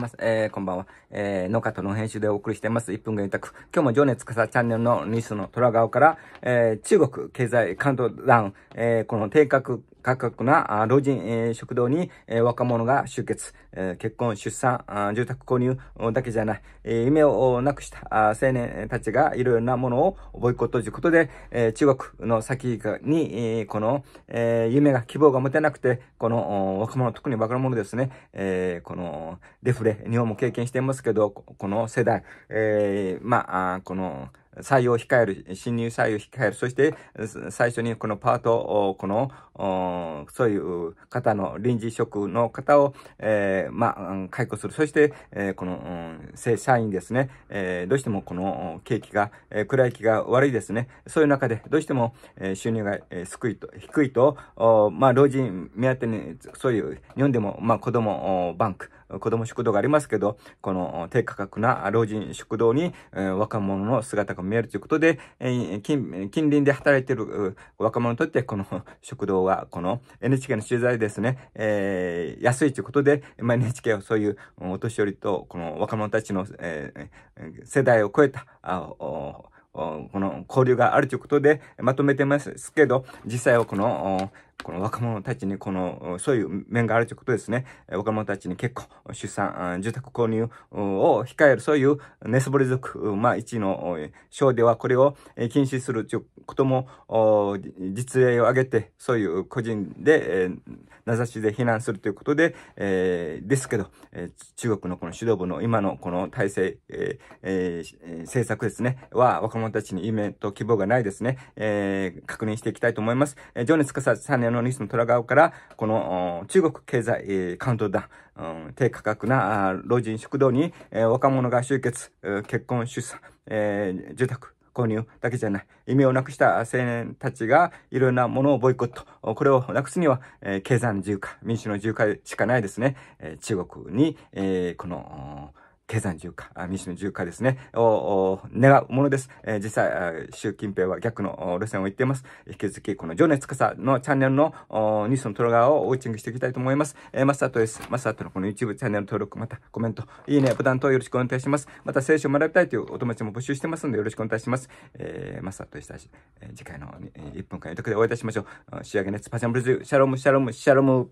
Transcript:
ます。えー、こんばんは。えー、農家との編集でお送りしています。1分間委託。今日も情熱かさチャンネルのニュースの虎顔から、えー、中国経済カウントダウン、えー、この定格価格な老人、えー、食堂に、えー、若者が集結、えー、結婚、出産、住宅購入だけじゃない、え夢をなくした青年たちがいろいろなものをボイコットいることで、え中国の先に、えこの、え夢が、希望が持てなくて、この若者、特に若者ですね、えこのデフレ、日本も経験していますけど、この世代、えまあ、この採用を控える、新入採用を控える、そして最初にこのパートを、この、そういう方の臨時職の方を、えー、まあ、解雇する。そして、えー、この、うん、正社員ですね、えー、どうしてもこの景気が、えー、暗い気が悪いですね。そういう中で、どうしても、えー、収入が、えー、低いと、低いと、まあ、老人目当てに、そういう、日本でも、まあ、子供バンク、子供食堂がありますけど、この低価格な老人食堂に、えー、若者の姿が見えるということで、えー、近隣で働いている若者にとって、この食堂は、この NHK の取材ですね、えー、安いということで、まあ、NHK はそういうお年寄りと、この若者たちの、えー、世代を超えた、あこの交流があるということでまとめてますけど、実際はこのこの若者たちにこの、そういう面があるということですね。若者たちに結婚、出産、住宅購入を控える、そういうネスボリ族、まあ一の省ではこれを禁止するということも、実例を挙げて、そういう個人で、名指しで非難するということで、えー、ですけど、えー、中国のこの指導部の今のこの体制、えーえー、政策ですね、は若者たちに夢と希望がないですね、えー、確認していきたいと思います。えー、情熱かさ金のスの虎顔から、この中国経済、えー、カウントダウン、うん、低価格な老人食堂に、えー、若者が集結、結婚、出産、えー、住宅、購入だけじゃない。意味をなくした青年たちがいろんなものをボイコット。これをなくすには、えー、経済の自由化、民主の自由化しかないですね。えー、中国に、えー、この、経済重自由化、民主の自由化ですね、を願うものです。えー、実際、習近平は逆の路線を言っています。引き続き、この情熱さのチャンネルのニュースのトロガーをウォッチングしていきたいと思います。えー、マスタートです。マスタートのこの YouTube チャンネル登録、またコメント、いいね、ボタン等よろしくお願いします。また、聖書を学びたいというお友達も募集してますので、よろしくお願いします。えー、マスタートでしたえ次回の1分間予約でお会いいたしましょう。仕上げ熱、パシャンブルズ、シャロム、シャロム、シャロム。